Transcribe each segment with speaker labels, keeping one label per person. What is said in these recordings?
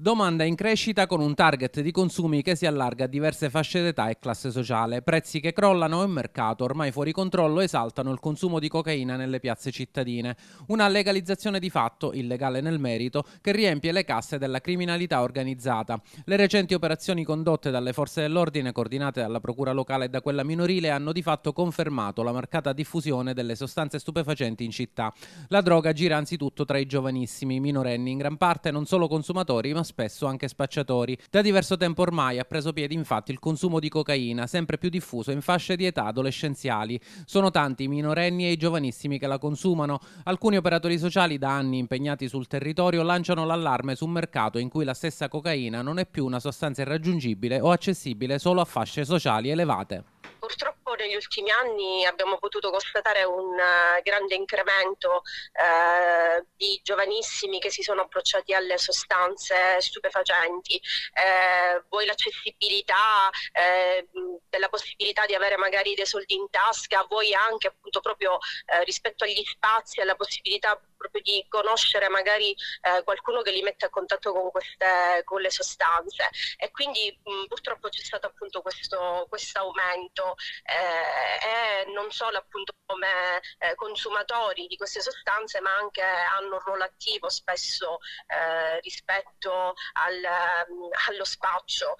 Speaker 1: Domanda in crescita con un target di consumi che si allarga a diverse fasce d'età e classe sociale, prezzi che crollano e un mercato ormai fuori controllo esaltano il consumo di cocaina nelle piazze cittadine. Una legalizzazione di fatto, illegale nel merito, che riempie le casse della criminalità organizzata. Le recenti operazioni condotte dalle forze dell'ordine, coordinate dalla Procura locale e da quella minorile, hanno di fatto confermato la marcata diffusione delle sostanze stupefacenti in città. La droga gira anzitutto tra i giovanissimi, minorenni, in gran parte non solo consumatori ma spesso anche spacciatori. Da diverso tempo ormai ha preso piede infatti il consumo di cocaina, sempre più diffuso in fasce di età adolescenziali. Sono tanti i minorenni e i giovanissimi che la consumano. Alcuni operatori sociali da anni impegnati sul territorio lanciano l'allarme su un mercato in cui la stessa cocaina non è più una sostanza irraggiungibile o accessibile solo a fasce sociali elevate
Speaker 2: negli ultimi anni abbiamo potuto constatare un eh, grande incremento eh, di giovanissimi che si sono approcciati alle sostanze stupefacenti. Eh, voi l'accessibilità eh, della possibilità di avere magari dei soldi in tasca, vuoi anche appunto proprio eh, rispetto agli spazi e alla possibilità proprio di conoscere magari eh, qualcuno che li mette a contatto con, queste, con le sostanze e quindi mh, purtroppo c'è stato appunto questo aumento eh, e non solo appunto come eh, consumatori di queste sostanze ma anche hanno un ruolo attivo spesso eh, rispetto al, allo spaccio.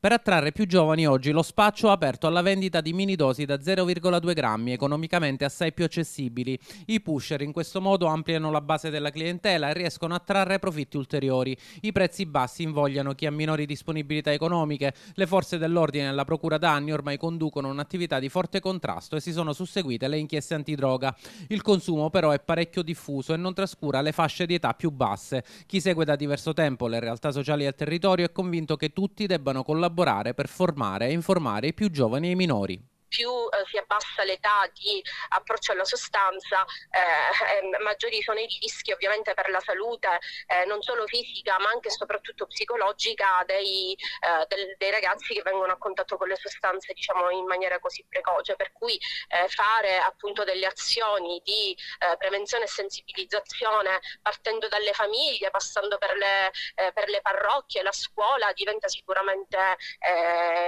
Speaker 1: Per attrarre più giovani oggi lo spaccio ha aperto alla vendita di mini dosi da 0,2 grammi, economicamente assai più accessibili. I pusher in questo modo ampliano la base della clientela e riescono a trarre profitti ulteriori. I prezzi bassi invogliano chi ha minori disponibilità economiche. Le forze dell'ordine e la procura da anni ormai conducono un'attività di forte contrasto e si sono susseguite le inchieste antidroga. Il consumo però è parecchio diffuso e non trascura le fasce di età più basse. Chi segue da diverso tempo le realtà sociali del territorio è convinto che tutti debbano collaborare collaborare per formare e informare i più giovani e i minori
Speaker 2: più eh, si abbassa l'età di approccio alla sostanza, eh, ehm, maggiori sono i rischi ovviamente per la salute, eh, non solo fisica ma anche e soprattutto psicologica dei, eh, del, dei, ragazzi che vengono a contatto con le sostanze diciamo, in maniera così precoce. Per cui eh, fare appunto delle azioni di prevenzione e sensibilizzazione partendo dalle famiglie, passando per le, per le parrocchie, la scuola diventa sicuramente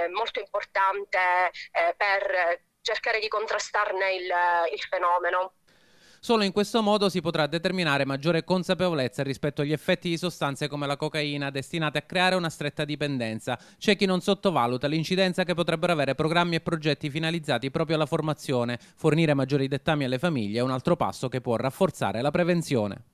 Speaker 2: molto importante per per eh, cercare di contrastarne il, eh, il fenomeno.
Speaker 1: Solo in questo modo si potrà determinare maggiore consapevolezza rispetto agli effetti di sostanze come la cocaina destinate a creare una stretta dipendenza. C'è chi non sottovaluta l'incidenza che potrebbero avere programmi e progetti finalizzati proprio alla formazione. Fornire maggiori dettami alle famiglie è un altro passo che può rafforzare la prevenzione.